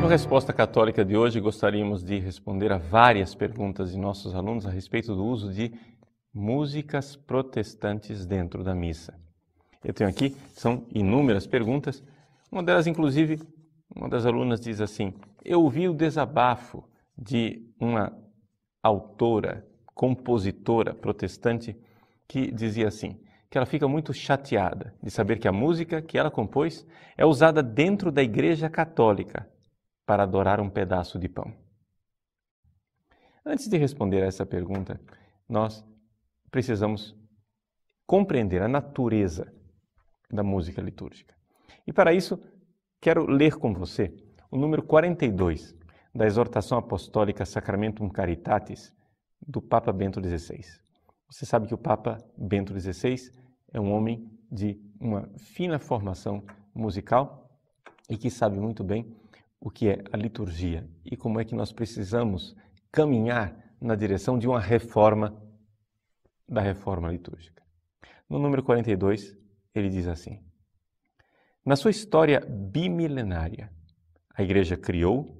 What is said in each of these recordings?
Na resposta católica de hoje, gostaríamos de responder a várias perguntas de nossos alunos a respeito do uso de músicas protestantes dentro da missa. Eu tenho aqui, são inúmeras perguntas, uma delas, inclusive, uma das alunas diz assim: Eu ouvi o desabafo de uma autora, compositora protestante, que dizia assim: que ela fica muito chateada de saber que a música que ela compôs é usada dentro da Igreja Católica para adorar um pedaço de pão. Antes de responder a essa pergunta, nós precisamos compreender a natureza da música litúrgica. E para isso, Quero ler com você o número 42 da Exortação Apostólica Sacramentum Caritatis do Papa Bento XVI. Você sabe que o Papa Bento XVI é um homem de uma fina formação musical e que sabe muito bem o que é a liturgia e como é que nós precisamos caminhar na direção de uma reforma da reforma litúrgica. No número 42, ele diz assim: na sua história bimilenária, a Igreja criou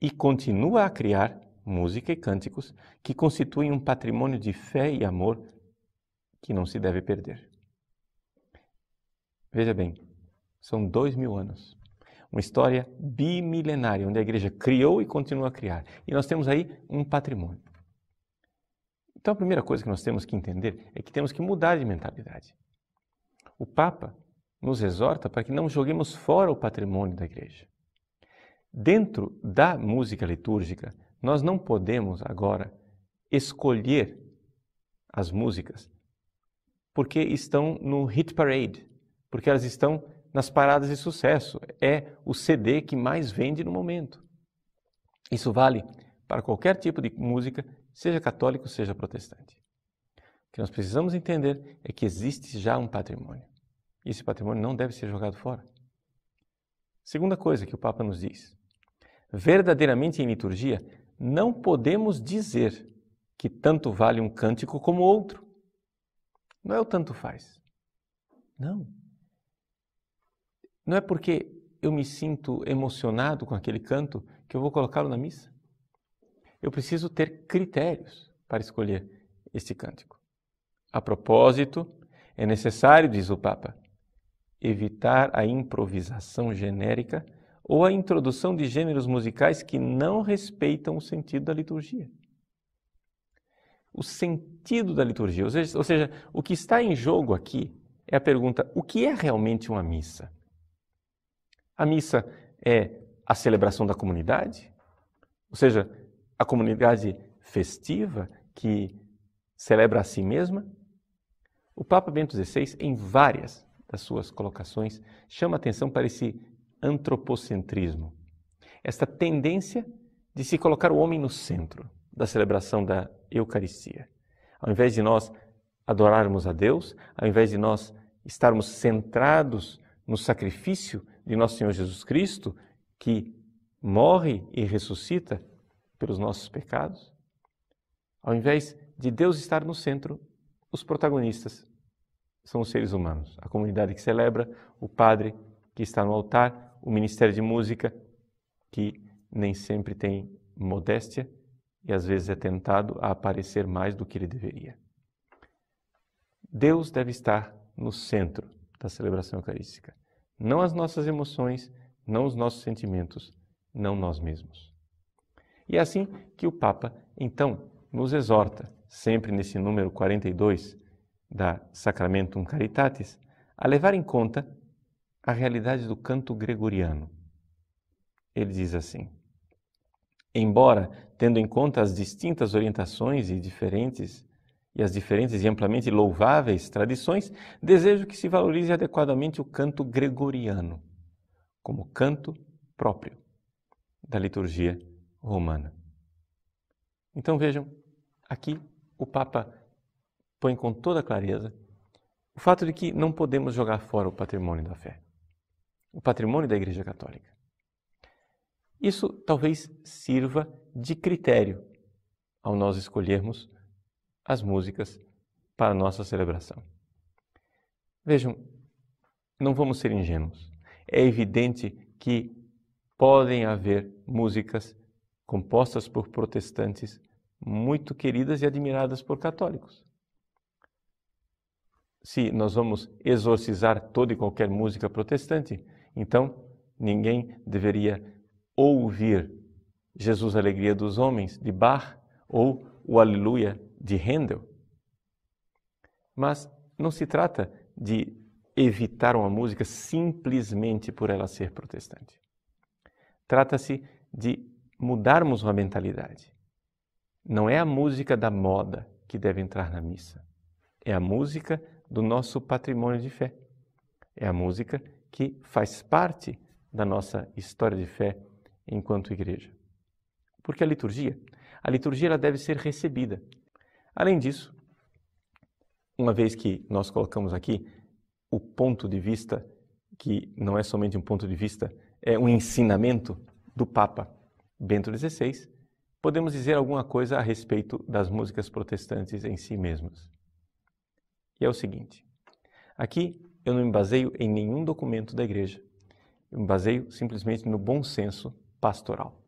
e continua a criar música e cânticos que constituem um patrimônio de fé e amor que não se deve perder. Veja bem, são dois mil anos. Uma história bimilenária, onde a igreja criou e continua a criar. E nós temos aí um patrimônio. Então a primeira coisa que nós temos que entender é que temos que mudar de mentalidade. O Papa nos exorta para que não joguemos fora o patrimônio da igreja. Dentro da música litúrgica, nós não podemos agora escolher as músicas porque estão no hit parade, porque elas estão nas paradas de sucesso. É o CD que mais vende no momento. Isso vale para qualquer tipo de música, seja católico, seja protestante. O que nós precisamos entender é que existe já um patrimônio. E esse patrimônio não deve ser jogado fora. Segunda coisa que o Papa nos diz: verdadeiramente em liturgia, não podemos dizer que tanto vale um cântico como outro. Não é o tanto faz. Não. Não é porque eu me sinto emocionado com aquele canto que eu vou colocá-lo na missa. Eu preciso ter critérios para escolher este cântico. A propósito, é necessário, diz o Papa, evitar a improvisação genérica ou a introdução de gêneros musicais que não respeitam o sentido da liturgia. O sentido da liturgia, ou seja, ou seja, o que está em jogo aqui é a pergunta: o que é realmente uma missa? A missa é a celebração da comunidade, ou seja, a comunidade festiva que celebra a si mesma. O Papa Bento XVI, em várias suas colocações, chama atenção para esse antropocentrismo, esta tendência de se colocar o homem no centro da celebração da Eucaristia. Ao invés de nós adorarmos a Deus, ao invés de nós estarmos centrados no sacrifício de nosso Senhor Jesus Cristo, que morre e ressuscita pelos nossos pecados, ao invés de Deus estar no centro, os protagonistas são os seres humanos. A comunidade que celebra, o padre que está no altar, o ministério de música que nem sempre tem modéstia e às vezes é tentado a aparecer mais do que ele deveria. Deus deve estar no centro da celebração eucarística, não as nossas emoções, não os nossos sentimentos, não nós mesmos. E é assim que o Papa, então, nos exorta, sempre nesse número 42, da Sacramentum Caritatis a levar em conta a realidade do canto gregoriano. Ele diz assim: Embora tendo em conta as distintas orientações e diferentes e as diferentes e amplamente louváveis tradições, desejo que se valorize adequadamente o canto gregoriano como canto próprio da liturgia romana. Então vejam, aqui o Papa põe com toda clareza o fato de que não podemos jogar fora o patrimônio da fé, o patrimônio da Igreja Católica. Isso talvez sirva de critério ao nós escolhermos as músicas para a nossa celebração. Vejam, não vamos ser ingênuos. É evidente que podem haver músicas compostas por protestantes muito queridas e admiradas por católicos se nós vamos exorcizar toda e qualquer música protestante, então ninguém deveria ouvir Jesus Alegria dos Homens de Bach ou o Aleluia de Handel. Mas não se trata de evitar uma música simplesmente por ela ser protestante. Trata-se de mudarmos uma mentalidade. Não é a música da moda que deve entrar na missa, é a música do nosso patrimônio de fé. É a música que faz parte da nossa história de fé enquanto igreja. Porque a liturgia, a liturgia ela deve ser recebida. Além disso, uma vez que nós colocamos aqui o ponto de vista que não é somente um ponto de vista, é um ensinamento do Papa Bento XVI, podemos dizer alguma coisa a respeito das músicas protestantes em si mesmas. E é o seguinte: aqui eu não me baseio em nenhum documento da igreja. Eu me baseio simplesmente no bom senso pastoral.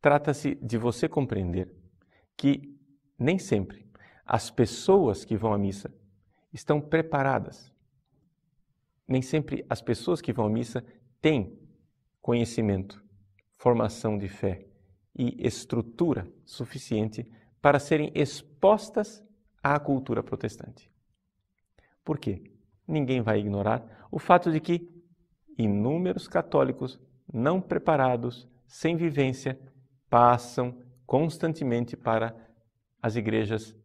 Trata-se de você compreender que nem sempre as pessoas que vão à missa estão preparadas. Nem sempre as pessoas que vão à missa têm conhecimento, formação de fé e estrutura suficiente para serem expostas à cultura protestante. Por quê? Ninguém vai ignorar o fato de que inúmeros católicos não preparados, sem vivência, passam constantemente para as igrejas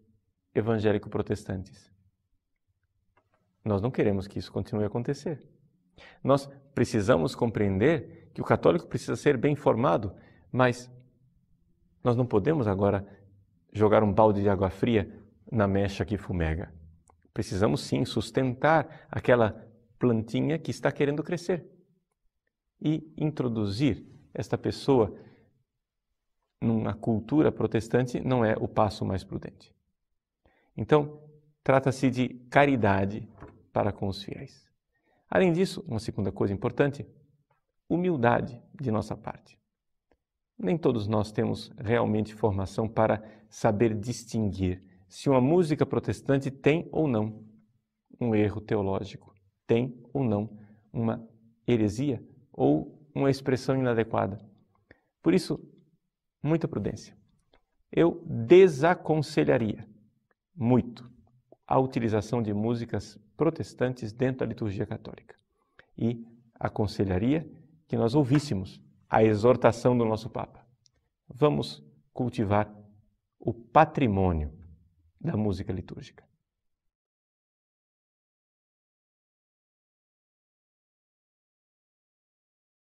evangélico-protestantes. Nós não queremos que isso continue a acontecer. Nós precisamos compreender que o católico precisa ser bem formado, mas nós não podemos agora jogar um balde de água fria na mecha que fumega. Precisamos sim sustentar aquela plantinha que está querendo crescer e introduzir esta pessoa numa cultura protestante não é o passo mais prudente. Então, trata-se de caridade para com os fiéis. Além disso, uma segunda coisa importante, humildade de nossa parte. Nem todos nós temos realmente formação para saber distinguir se uma música protestante tem ou não um erro teológico, tem ou não uma heresia ou uma expressão inadequada. Por isso, muita prudência. Eu desaconselharia muito a utilização de músicas protestantes dentro da liturgia católica e aconselharia que nós ouvíssemos a exortação do nosso Papa. Vamos cultivar o patrimônio da música litúrgica.